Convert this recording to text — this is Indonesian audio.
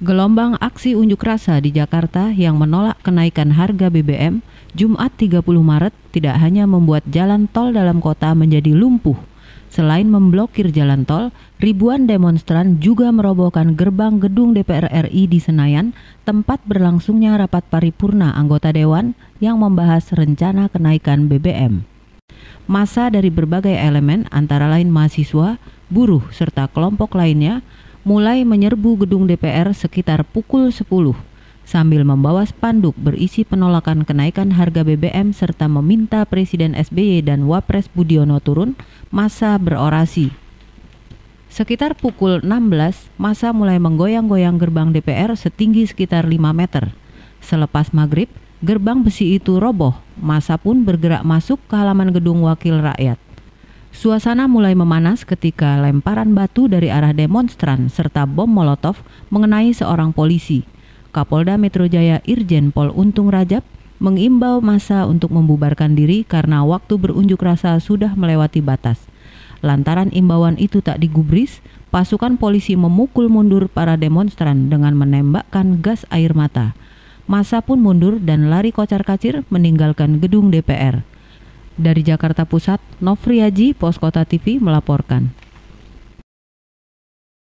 Gelombang aksi unjuk rasa di Jakarta yang menolak kenaikan harga BBM Jumat 30 Maret tidak hanya membuat jalan tol dalam kota menjadi lumpuh. Selain memblokir jalan tol, ribuan demonstran juga merobohkan gerbang gedung DPR RI di Senayan, tempat berlangsungnya rapat paripurna anggota dewan yang membahas rencana kenaikan BBM. Masa dari berbagai elemen antara lain mahasiswa, buruh, serta kelompok lainnya mulai menyerbu gedung DPR sekitar pukul 10 sambil membawa spanduk berisi penolakan kenaikan harga BBM serta meminta Presiden SBY dan Wapres Budiono turun, masa berorasi. Sekitar pukul 16, masa mulai menggoyang-goyang gerbang DPR setinggi sekitar 5 meter. Selepas maghrib, gerbang besi itu roboh, masa pun bergerak masuk ke halaman gedung wakil rakyat. Suasana mulai memanas ketika lemparan batu dari arah demonstran serta bom molotov mengenai seorang polisi. Kapolda Metro Jaya Irjen Pol Untung Rajab mengimbau masa untuk membubarkan diri karena waktu berunjuk rasa sudah melewati batas. Lantaran imbauan itu tak digubris, pasukan polisi memukul mundur para demonstran dengan menembakkan gas air mata. Masa pun mundur dan lari kocar-kacir meninggalkan gedung DPR. Dari Jakarta Pusat, Novriaji, Kota TV melaporkan.